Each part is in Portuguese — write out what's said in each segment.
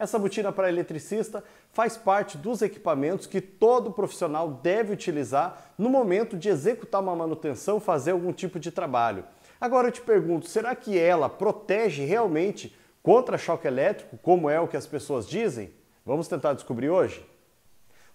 Essa botina para eletricista faz parte dos equipamentos que todo profissional deve utilizar no momento de executar uma manutenção, fazer algum tipo de trabalho. Agora eu te pergunto, será que ela protege realmente contra choque elétrico, como é o que as pessoas dizem? Vamos tentar descobrir hoje?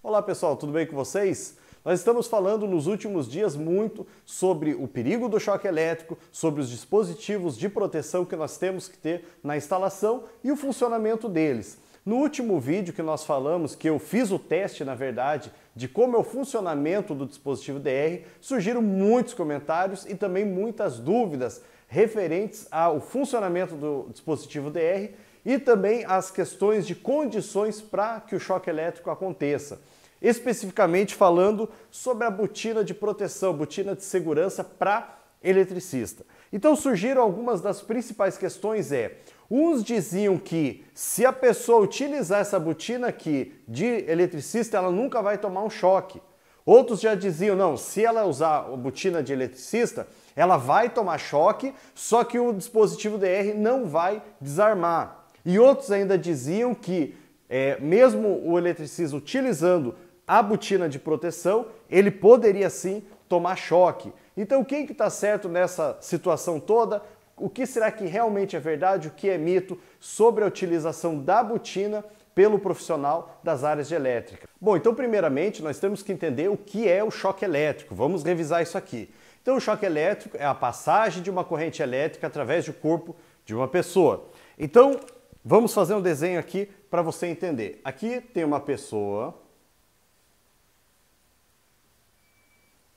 Olá pessoal, tudo bem com vocês? Nós estamos falando nos últimos dias muito sobre o perigo do choque elétrico, sobre os dispositivos de proteção que nós temos que ter na instalação e o funcionamento deles. No último vídeo que nós falamos, que eu fiz o teste, na verdade, de como é o funcionamento do dispositivo DR, surgiram muitos comentários e também muitas dúvidas referentes ao funcionamento do dispositivo DR e também às questões de condições para que o choque elétrico aconteça especificamente falando sobre a botina de proteção, botina de segurança para eletricista. Então surgiram algumas das principais questões é, uns diziam que se a pessoa utilizar essa botina aqui de eletricista, ela nunca vai tomar um choque. Outros já diziam, não, se ela usar a botina de eletricista, ela vai tomar choque, só que o dispositivo DR não vai desarmar. E outros ainda diziam que, é, mesmo o eletricista utilizando a botina de proteção, ele poderia sim tomar choque. Então, quem que está certo nessa situação toda? O que será que realmente é verdade, o que é mito sobre a utilização da botina pelo profissional das áreas de elétrica? Bom, então primeiramente nós temos que entender o que é o choque elétrico. Vamos revisar isso aqui. Então, o choque elétrico é a passagem de uma corrente elétrica através do corpo de uma pessoa. Então, vamos fazer um desenho aqui para você entender. Aqui tem uma pessoa,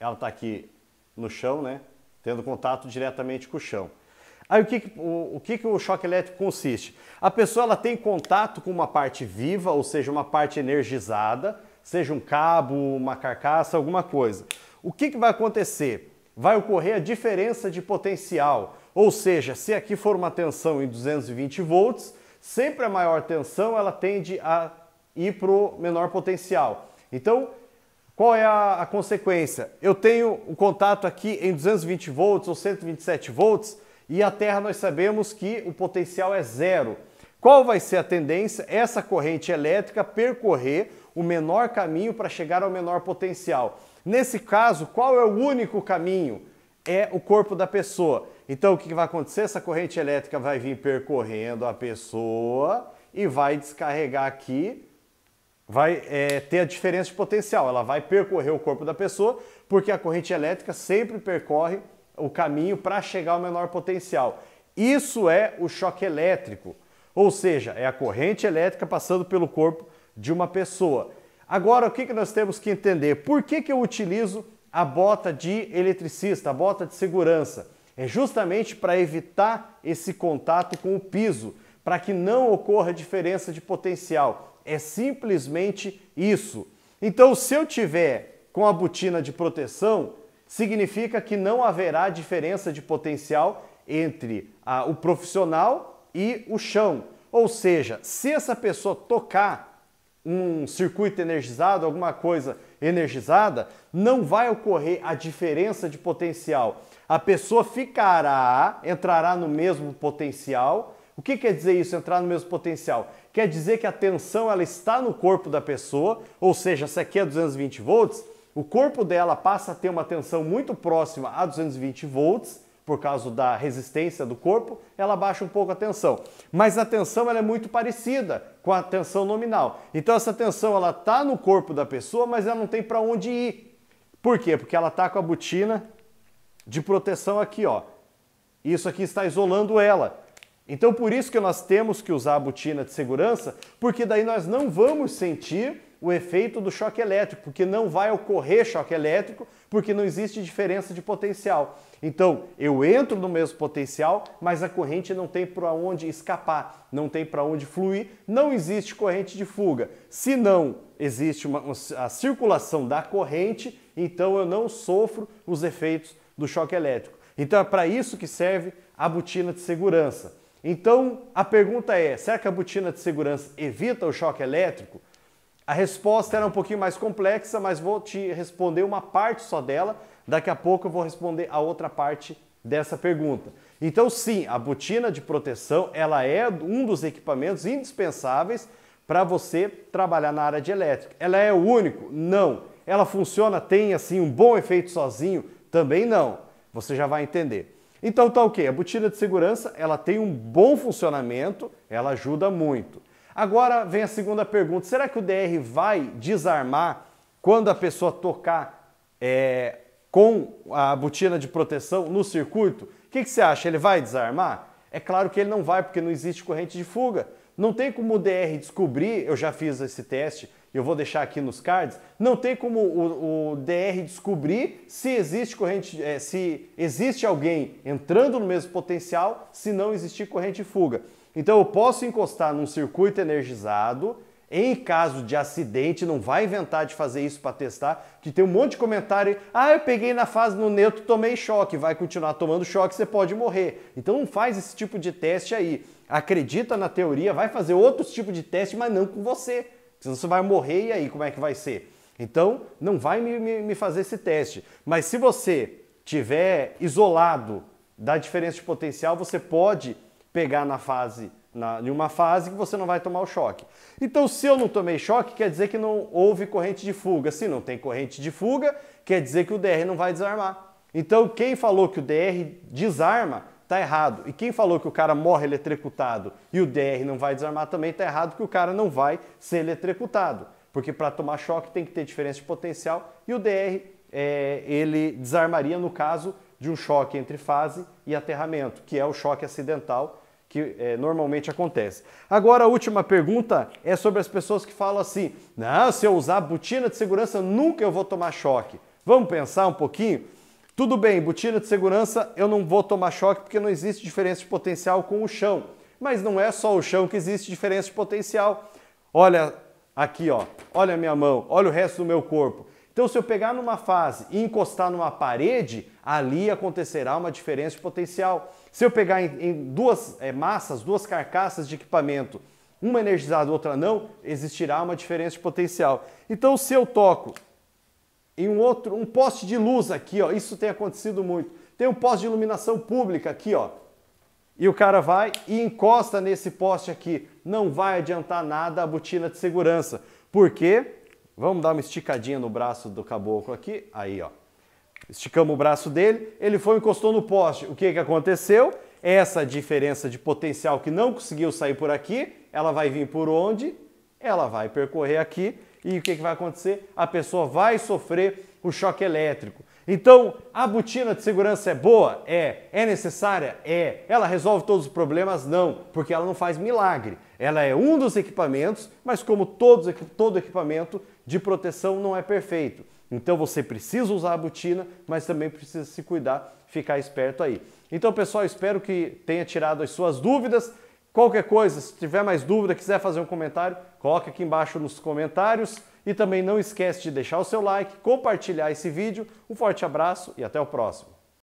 ela está aqui no chão, né? Tendo contato diretamente com o chão. Aí o que, o, o, que, que o choque elétrico consiste? A pessoa ela tem contato com uma parte viva, ou seja, uma parte energizada, seja um cabo, uma carcaça, alguma coisa. O que, que vai acontecer? Vai ocorrer a diferença de potencial, ou seja, se aqui for uma tensão em 220 volts, sempre a maior tensão ela tende a ir para o menor potencial. Então, qual é a, a consequência? Eu tenho o contato aqui em 220 volts ou 127 volts e a Terra nós sabemos que o potencial é zero. Qual vai ser a tendência? Essa corrente elétrica percorrer o menor caminho para chegar ao menor potencial. Nesse caso, qual é o único caminho? É o corpo da pessoa. Então, o que vai acontecer? Essa corrente elétrica vai vir percorrendo a pessoa e vai descarregar aqui vai é, ter a diferença de potencial, ela vai percorrer o corpo da pessoa, porque a corrente elétrica sempre percorre o caminho para chegar ao menor potencial. Isso é o choque elétrico, ou seja, é a corrente elétrica passando pelo corpo de uma pessoa. Agora, o que, que nós temos que entender? Por que, que eu utilizo a bota de eletricista, a bota de segurança? É justamente para evitar esse contato com o piso, para que não ocorra diferença de potencial. É simplesmente isso. Então, se eu tiver com a botina de proteção, significa que não haverá diferença de potencial entre a, ah, o profissional e o chão. Ou seja, se essa pessoa tocar um circuito energizado, alguma coisa energizada, não vai ocorrer a diferença de potencial. A pessoa ficará, entrará no mesmo potencial. O que quer dizer isso, entrar no mesmo potencial? quer dizer que a tensão ela está no corpo da pessoa, ou seja, se aqui é 220 volts, o corpo dela passa a ter uma tensão muito próxima a 220 volts, por causa da resistência do corpo, ela baixa um pouco a tensão. Mas a tensão ela é muito parecida com a tensão nominal. Então essa tensão ela está no corpo da pessoa, mas ela não tem para onde ir. Por quê? Porque ela está com a botina de proteção aqui, ó. Isso aqui está isolando ela. Então por isso que nós temos que usar a botina de segurança, porque daí nós não vamos sentir o efeito do choque elétrico, porque não vai ocorrer choque elétrico, porque não existe diferença de potencial. Então, eu entro no mesmo potencial, mas a corrente não tem para onde escapar, não tem para onde fluir, não existe corrente de fuga. Se não existe uma, a circulação da corrente, então eu não sofro os efeitos do choque elétrico. Então, é para isso que serve a botina de segurança. Então a pergunta é: será que a botina de segurança evita o choque elétrico? A resposta era um pouquinho mais complexa, mas vou te responder uma parte só dela. Daqui a pouco eu vou responder a outra parte dessa pergunta. Então, sim, a botina de proteção ela é um dos equipamentos indispensáveis para você trabalhar na área de elétrica. Ela é o único? Não. Ela funciona, tem assim um bom efeito sozinho? Também não. Você já vai entender. Então tá ok, a botina de segurança ela tem um bom funcionamento, ela ajuda muito. Agora vem a segunda pergunta: será que o DR vai desarmar quando a pessoa tocar é, com a botina de proteção no circuito? O que, que você acha? Ele vai desarmar? É claro que ele não vai, porque não existe corrente de fuga. Não tem como o DR descobrir, eu já fiz esse teste, eu vou deixar aqui nos cards, não tem como o, o DR descobrir se existe corrente, é, se existe alguém entrando no mesmo potencial, se não existir corrente de fuga. Então eu posso encostar num circuito energizado, em caso de acidente, não vai inventar de fazer isso para testar, que tem um monte de comentário, ah, eu peguei na fase no neutro, tomei choque, vai continuar tomando choque, você pode morrer. Então não faz esse tipo de teste aí acredita na teoria, vai fazer outros tipos de teste, mas não com você. Senão você vai morrer e aí como é que vai ser? Então, não vai me, me, me fazer esse teste. Mas se você tiver isolado da diferença de potencial, você pode pegar na fase, na, em uma fase que você não vai tomar o choque. Então, se eu não tomei choque, quer dizer que não houve corrente de fuga. Se não tem corrente de fuga, quer dizer que o DR não vai desarmar. Então, quem falou que o DR desarma tá errado. E quem falou que o cara morre eletrocutado e o DR não vai desarmar também tá errado, que o cara não vai ser eletrocutado. Porque para tomar choque tem que ter diferença de potencial e o DR é, ele desarmaria no caso de um choque entre fase e aterramento, que é o choque acidental que é, normalmente acontece. Agora a última pergunta é sobre as pessoas que falam assim: não, se eu usar botina de segurança nunca eu vou tomar choque. Vamos pensar um pouquinho? Tudo bem, botina de segurança eu não vou tomar choque porque não existe diferença de potencial com o chão. Mas não é só o chão que existe diferença de potencial. Olha aqui, ó. olha a minha mão, olha o resto do meu corpo. Então, se eu pegar numa fase e encostar numa parede, ali acontecerá uma diferença de potencial. Se eu pegar em, em duas é, massas, duas carcaças de equipamento, uma energizada, outra não, existirá uma diferença de potencial. Então, se eu toco em um outro, um poste de luz aqui, ó. Isso tem acontecido muito. Tem um poste de iluminação pública aqui, ó. E o cara vai e encosta nesse poste aqui. Não vai adiantar nada a botina de segurança. Porque, vamos dar uma esticadinha no braço do caboclo aqui. Aí, ó. Esticamos o braço dele, ele foi e encostou no poste. O que, que aconteceu? Essa diferença de potencial que não conseguiu sair por aqui, ela vai vir por onde? Ela vai percorrer aqui e o que, que vai acontecer? A pessoa vai sofrer o choque elétrico. Então, a botina de segurança é boa? É. É necessária? É. Ela resolve todos os problemas? Não, porque ela não faz milagre. Ela é um dos equipamentos, mas como todos, todo equipamento de proteção não é perfeito. Então você precisa usar a botina, mas também precisa se cuidar, ficar esperto aí. Então, pessoal, espero que tenha tirado as suas dúvidas. Qualquer coisa, se tiver mais dúvida, quiser fazer um comentário, coloque aqui embaixo nos comentários e também não esquece de deixar o seu like, compartilhar esse vídeo. Um forte abraço e até o próximo.